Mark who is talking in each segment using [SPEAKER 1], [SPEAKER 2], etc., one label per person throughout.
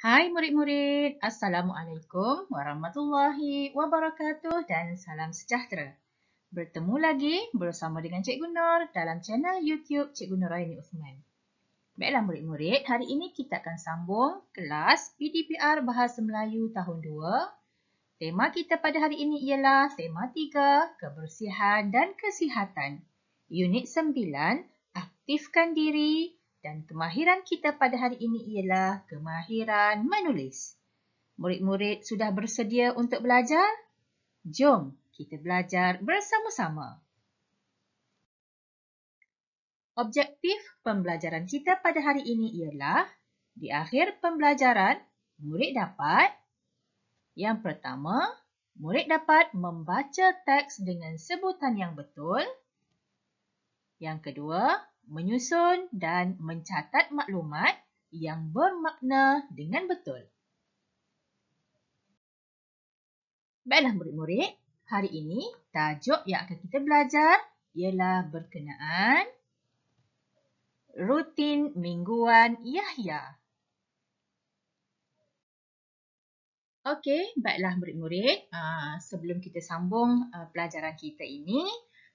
[SPEAKER 1] Hai murid-murid, Assalamualaikum warahmatullahi wabarakatuh dan salam sejahtera. Bertemu lagi bersama dengan Cikgu Nur dalam channel YouTube Cikgu Nur Raini Uthman. Baiklah murid-murid, hari ini kita akan sambung kelas PDPR Bahasa Melayu tahun 2. Tema kita pada hari ini ialah tema 3, Kebersihan dan Kesihatan. Unit 9, Aktifkan Diri, dan kemahiran kita pada hari ini ialah kemahiran menulis. Murid-murid sudah bersedia untuk belajar? Jom kita belajar bersama-sama. Objektif pembelajaran kita pada hari ini ialah di akhir pembelajaran, murid dapat yang pertama, murid dapat membaca teks dengan sebutan yang betul. Yang kedua, menyusun dan mencatat maklumat yang bermakna dengan betul. Baiklah murid-murid, hari ini tajuk yang akan kita belajar ialah berkenaan rutin mingguan Yahya. Okey, baiklah murid-murid, ah, sebelum kita sambung ah, pelajaran kita ini,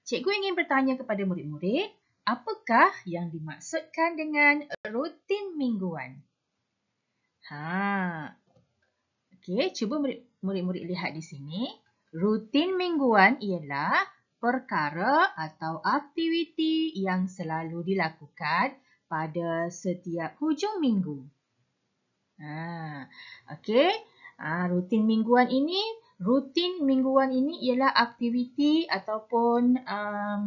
[SPEAKER 1] cikgu ingin bertanya kepada murid-murid, apakah yang dimaksudkan dengan rutin mingguan? Ha. Okey, cuba murid-murid lihat di sini. Rutin mingguan ialah perkara atau aktiviti yang selalu dilakukan pada setiap hujung minggu. Ha. Okey, ha, rutin mingguan ini rutin mingguan ini ialah aktiviti ataupun um,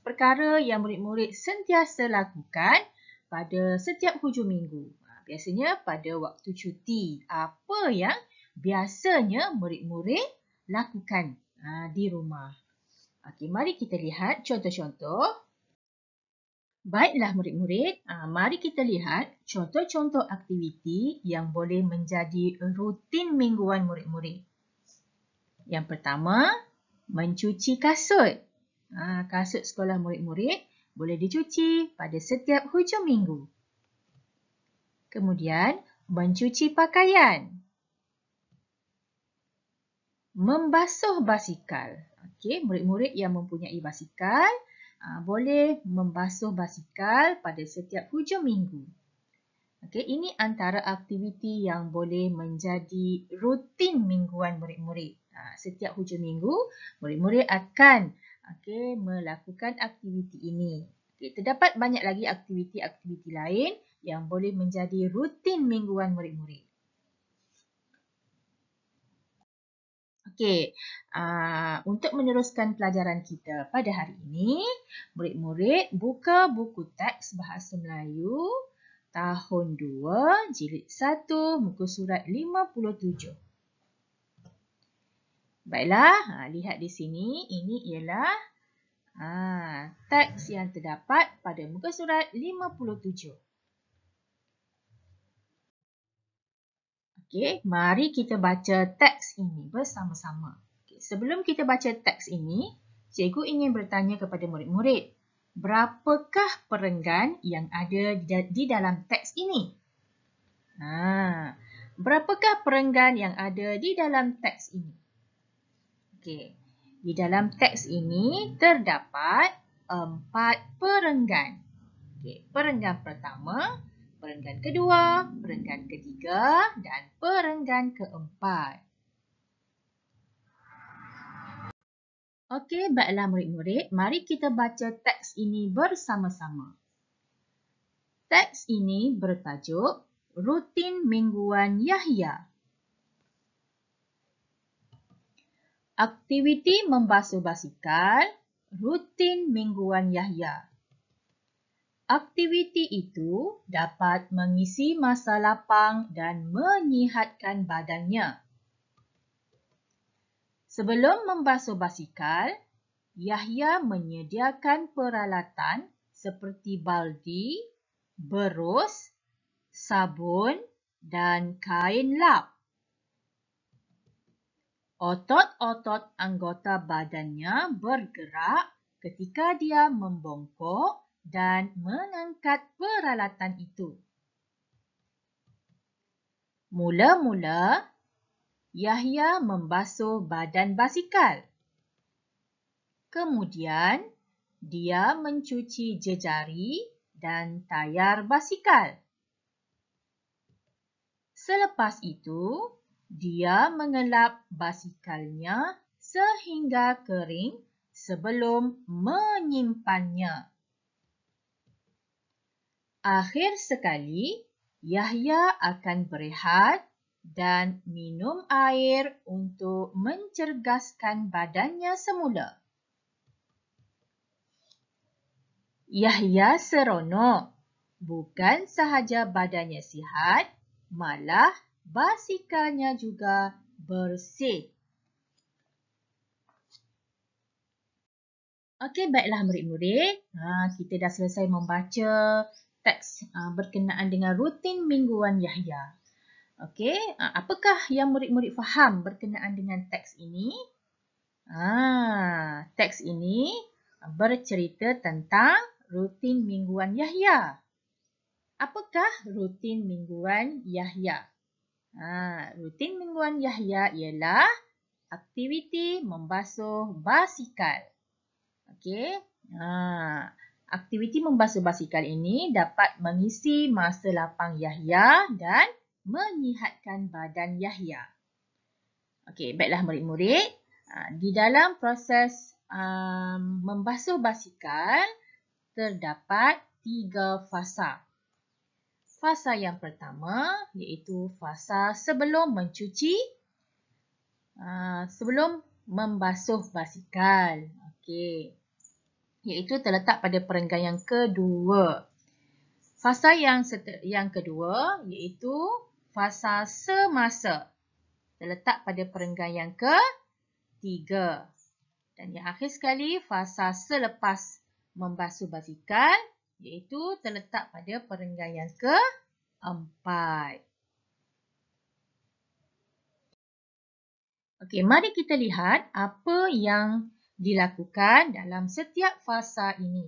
[SPEAKER 1] perkara yang murid-murid sentiasa lakukan pada setiap hujung minggu. Ha, biasanya pada waktu cuti, apa yang biasanya murid-murid lakukan uh, di rumah. Okey, mari kita lihat contoh-contoh. Baiklah murid-murid, ha, mari kita lihat contoh-contoh aktiviti yang boleh menjadi rutin mingguan murid-murid. Yang pertama, mencuci kasut. Ha, kasut sekolah murid-murid boleh dicuci pada setiap hujung minggu. Kemudian, mencuci pakaian. Membasuh basikal. Okey, murid-murid yang mempunyai basikal aa, ha, boleh membasuh basikal pada setiap hujung minggu. Okey, ini antara aktiviti yang boleh menjadi rutin mingguan murid-murid. Ha, setiap hujung minggu murid-murid akan okay melakukan aktiviti ini. Okay, terdapat banyak lagi aktiviti-aktiviti lain yang boleh menjadi rutin mingguan murid-murid. Okey, uh, untuk meneruskan pelajaran kita pada hari ini, murid-murid buka buku teks Bahasa Melayu tahun 2 jilid 1 muka surat 57. Baiklah, ha, lihat di sini. Ini ialah ha, teks yang terdapat pada muka surat 57. Okey, mari kita baca teks ini bersama-sama. Okay, sebelum kita baca teks ini, cikgu ingin bertanya kepada murid-murid. Berapakah perenggan yang ada di dalam teks ini? Ha, berapakah perenggan yang ada di dalam teks ini? Okey. Di dalam teks ini terdapat empat perenggan. Okey, perenggan pertama, perenggan kedua, perenggan ketiga dan perenggan keempat. Okey, baiklah murid-murid, mari kita baca teks ini bersama-sama. Teks ini bertajuk Rutin Mingguan Yahya. Aktiviti membasuh basikal rutin mingguan Yahya. Aktiviti itu dapat mengisi masa lapang dan menyihatkan badannya. Sebelum membasuh basikal, Yahya menyediakan peralatan seperti baldi, berus, sabun dan kain lap. Otot-otot anggota badannya bergerak ketika dia membongkok dan mengangkat peralatan itu. Mula-mula, Yahya membasuh badan basikal. Kemudian, dia mencuci jejari dan tayar basikal. Selepas itu, dia mengelap basikalnya sehingga kering sebelum menyimpannya. Akhir sekali, Yahya akan berehat dan minum air untuk mencergaskan badannya semula. Yahya seronok. Bukan sahaja badannya sihat, malah basikalnya juga bersih. Okey, baiklah murid-murid. Ha, kita dah selesai membaca teks ha, berkenaan dengan rutin mingguan Yahya. Okey, ha, apakah yang murid-murid faham berkenaan dengan teks ini? Ah, teks ini bercerita tentang rutin mingguan Yahya. Apakah rutin mingguan Yahya? Ha, rutin mingguan Yahya ialah aktiviti membasuh basikal. Okey. Ha, aktiviti membasuh basikal ini dapat mengisi masa lapang Yahya dan menyihatkan badan Yahya. Okey, baiklah murid-murid. Ha, di dalam proses um, membasuh basikal, terdapat tiga fasa. Fasa yang pertama iaitu fasa sebelum mencuci, ah, sebelum membasuh basikal. Okey. Iaitu terletak pada perenggan yang kedua. Fasa yang yang kedua iaitu fasa semasa. Terletak pada perenggan yang ketiga. Dan yang akhir sekali fasa selepas membasuh basikal iaitu terletak pada perenggan yang keempat. Okey, mari kita lihat apa yang dilakukan dalam setiap fasa ini.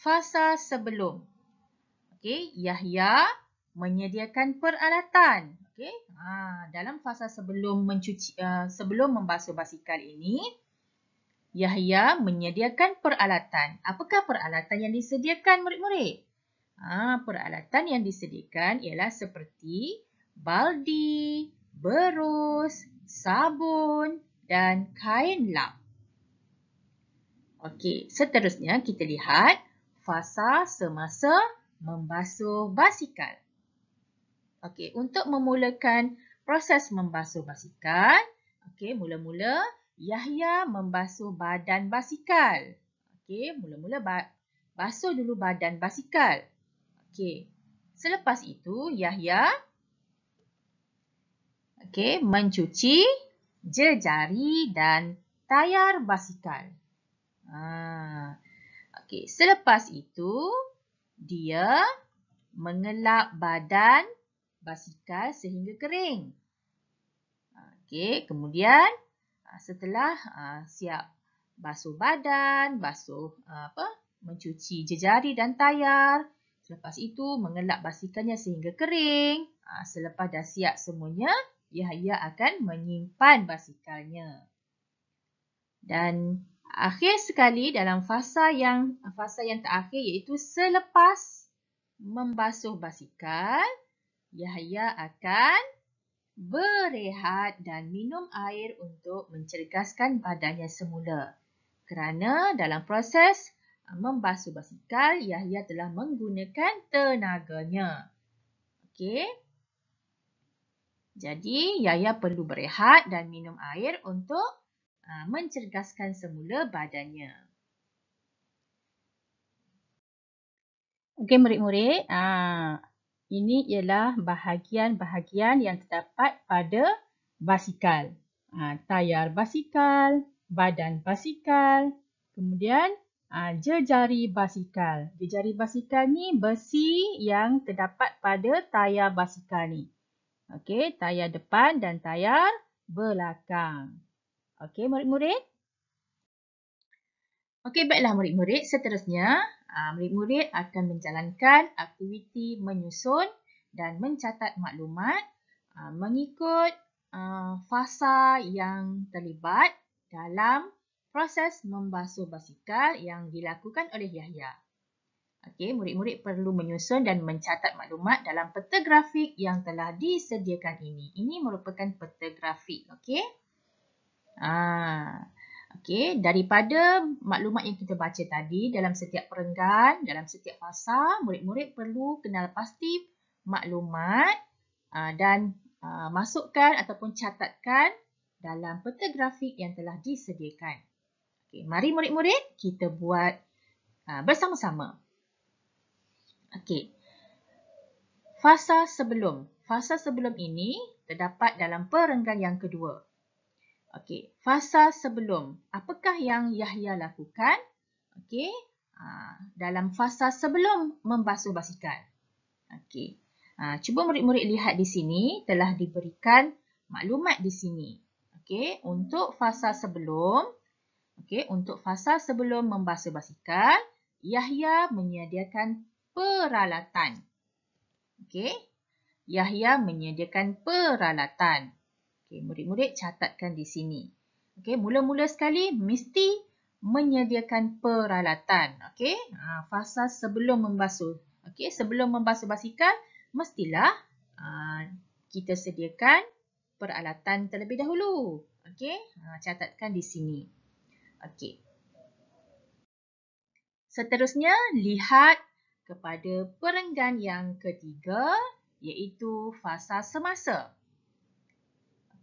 [SPEAKER 1] Fasa sebelum. Okey, Yahya menyediakan peralatan. Okey, ha, dalam fasa sebelum mencuci eh, sebelum membasuh basikal ini, Yahya menyediakan peralatan. Apakah peralatan yang disediakan murid-murid? Ah, peralatan yang disediakan ialah seperti baldi, berus, sabun dan kain lap. Okey, seterusnya kita lihat fasa semasa membasuh basikal. Okey, untuk memulakan proses membasuh basikal, okey, mula-mula Yahya membasuh badan basikal. Okey, mula-mula basuh dulu badan basikal. Okey. Selepas itu Yahya okey, mencuci jejari dan tayar basikal. Ha. Okey, selepas itu dia mengelap badan basikal sehingga kering. Ah, okey, kemudian Ah, setelah ah, siap basuh badan, basuh ah, apa, mencuci jejari dan tayar. Selepas itu mengelap basikannya sehingga kering. Selepas dah siap semuanya, Yahya akan menyimpan basikalnya. Dan akhir sekali dalam fasa yang fasa yang terakhir iaitu selepas membasuh basikal, Yahya akan berehat dan minum air untuk mencergaskan badannya semula. Kerana dalam proses membasuh basikal, Yahya telah menggunakan tenaganya. Okey. Jadi, Yahya perlu berehat dan minum air untuk mencergaskan semula badannya. Okey, murid-murid. Ini ialah bahagian-bahagian yang terdapat pada basikal. Ha, tayar basikal, badan basikal, kemudian ha, jejari basikal. Jejari basikal ni besi yang terdapat pada tayar basikal ni. Okey, tayar depan dan tayar belakang. Okey, murid-murid. Okey, baiklah murid-murid. Seterusnya, Ah, murid-murid uh, akan menjalankan aktiviti menyusun dan mencatat maklumat uh, mengikut uh, fasa yang terlibat dalam proses membasuh basikal yang dilakukan oleh Yahya. Okey, murid-murid perlu menyusun dan mencatat maklumat dalam peta grafik yang telah disediakan ini. Ini merupakan peta grafik, okey? Ah. Okey, daripada maklumat yang kita baca tadi dalam setiap perenggan, dalam setiap fasa, murid-murid perlu kenal pasti maklumat ah, dan ah, masukkan ataupun catatkan dalam peta grafik yang telah disediakan. Okey, mari murid-murid kita buat ah, bersama-sama. Okey. Fasa sebelum. Fasa sebelum ini terdapat dalam perenggan yang kedua. Okey, fasa sebelum. Apakah yang Yahya lakukan? Okey, ha, dalam fasa sebelum membasuh basikal. Okey, ha, cuba murid-murid lihat di sini telah diberikan maklumat di sini. Okey, untuk fasa sebelum, okey, untuk fasa sebelum membasuh basikal, Yahya menyediakan peralatan. Okey, Yahya menyediakan peralatan. Okey, murid-murid catatkan di sini. Okey, mula-mula sekali mesti menyediakan peralatan. Okey, ha, fasa sebelum membasuh. Okey, sebelum membasuh basikal, mestilah ha, kita sediakan peralatan terlebih dahulu. Okey, ha, catatkan di sini. Okey. Seterusnya, lihat kepada perenggan yang ketiga iaitu fasa semasa.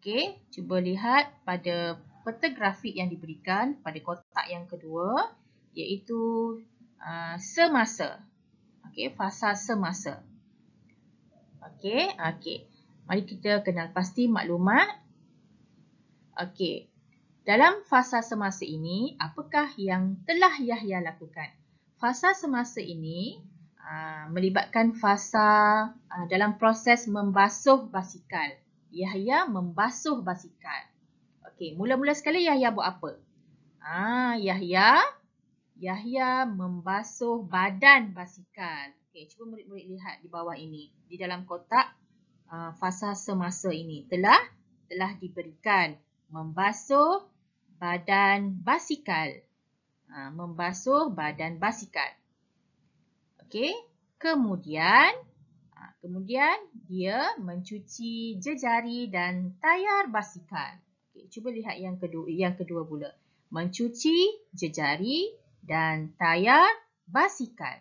[SPEAKER 1] Okey, cuba lihat pada peta grafik yang diberikan pada kotak yang kedua iaitu uh, semasa. Okey, fasa semasa. Okey, okey. Mari kita kenal pasti maklumat. Okey. Dalam fasa semasa ini, apakah yang telah Yahya lakukan? Fasa semasa ini uh, melibatkan fasa uh, dalam proses membasuh basikal. Yahya membasuh basikal. Okey, mula-mula sekali Yahya buat apa? Ah, Yahya Yahya membasuh badan basikal. Okey, cuba murid-murid lihat di bawah ini, di dalam kotak uh, fasa semasa ini telah telah diberikan membasuh badan basikal. Uh, ha, membasuh badan basikal. Okey, kemudian kemudian dia mencuci jejari dan tayar basikal. Okay, cuba lihat yang kedua yang kedua pula. Mencuci jejari dan tayar basikal.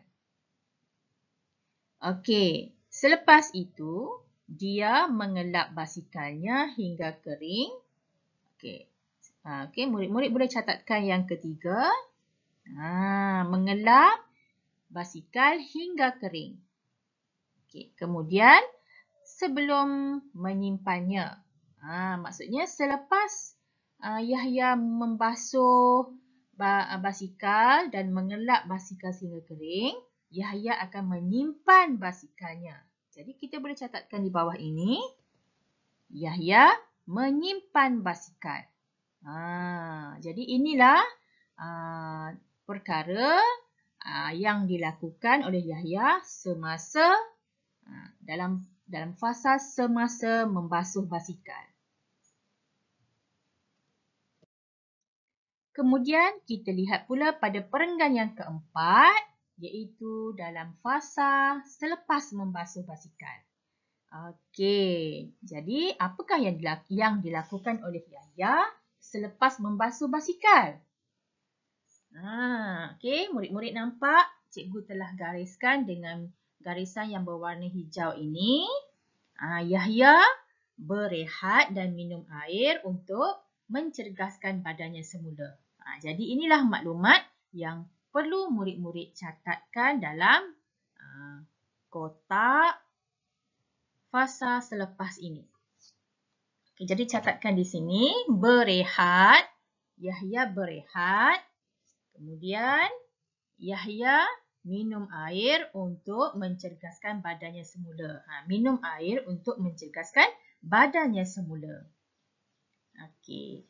[SPEAKER 1] Okey, selepas itu dia mengelap basikalnya hingga kering. Okey. Ha, okey, murid-murid boleh catatkan yang ketiga. Ha, mengelap basikal hingga kering. Okey, kemudian sebelum menyimpannya. Ha, maksudnya selepas uh, Yahya membasuh basikal dan mengelap basikal sehingga kering, Yahya akan menyimpan basikalnya. Jadi kita boleh catatkan di bawah ini, Yahya menyimpan basikal. Ha, jadi inilah uh, perkara uh, yang dilakukan oleh Yahya semasa Ha, dalam dalam fasa semasa membasuh basikal. Kemudian kita lihat pula pada perenggan yang keempat iaitu dalam fasa selepas membasuh basikal. Okey, jadi apakah yang yang dilakukan oleh Yahya selepas membasuh basikal? Ah, okey, murid-murid nampak cikgu telah gariskan dengan garisan yang berwarna hijau ini, uh, Yahya berehat dan minum air untuk mencergaskan badannya semula. Uh, jadi inilah maklumat yang perlu murid-murid catatkan dalam uh, kotak fasa selepas ini. Okay, jadi catatkan di sini, berehat, Yahya berehat, kemudian Yahya minum air untuk mencergaskan badannya semula. Ha, minum air untuk mencergaskan badannya semula. Okey.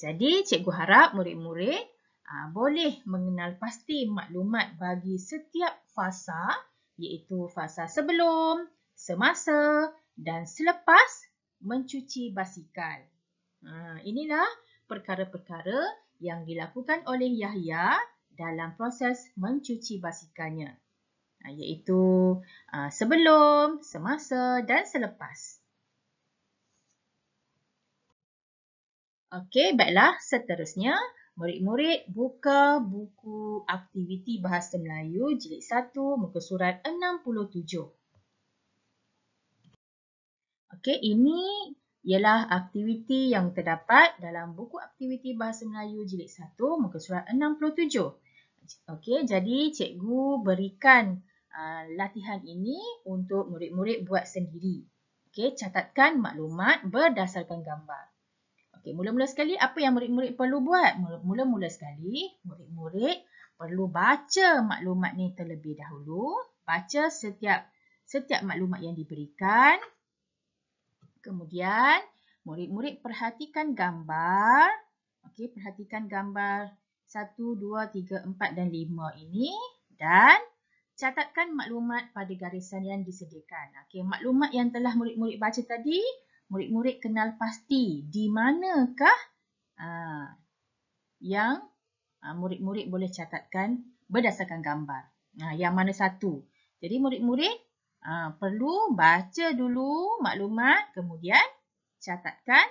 [SPEAKER 1] Jadi cikgu harap murid-murid ha, boleh mengenal pasti maklumat bagi setiap fasa iaitu fasa sebelum, semasa dan selepas mencuci basikal. Ha, inilah perkara-perkara yang dilakukan oleh Yahya dalam proses mencuci basikalnya ha, iaitu ha, sebelum, semasa dan selepas. Okey, baiklah. Seterusnya, murid-murid buka buku aktiviti Bahasa Melayu jilid 1 muka surat 67. Okey, ini ialah aktiviti yang terdapat dalam buku aktiviti Bahasa Melayu jilid 1 muka surat 67. Okey, jadi cikgu berikan uh, latihan ini untuk murid-murid buat sendiri. Okey, catatkan maklumat berdasarkan gambar. Okey, mula-mula sekali apa yang murid-murid perlu buat? Mula-mula sekali murid-murid perlu baca maklumat ni terlebih dahulu, baca setiap setiap maklumat yang diberikan. Kemudian murid-murid perhatikan gambar. Okey, perhatikan gambar 1 2 3 4 dan 5 ini dan catatkan maklumat pada garisan yang disediakan. Okey, maklumat yang telah murid-murid baca tadi, murid-murid kenal pasti di manakah ah, yang ah, murid-murid boleh catatkan berdasarkan gambar. Nah, yang mana satu? Jadi murid-murid Ha, perlu baca dulu maklumat kemudian catatkan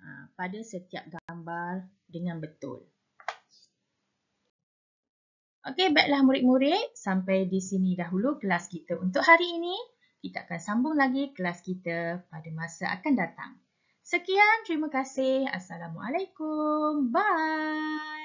[SPEAKER 1] ha, pada setiap gambar dengan betul. Okey, baiklah murid-murid. Sampai di sini dahulu kelas kita untuk hari ini. Kita akan sambung lagi kelas kita pada masa akan datang. Sekian, terima kasih. Assalamualaikum. Bye.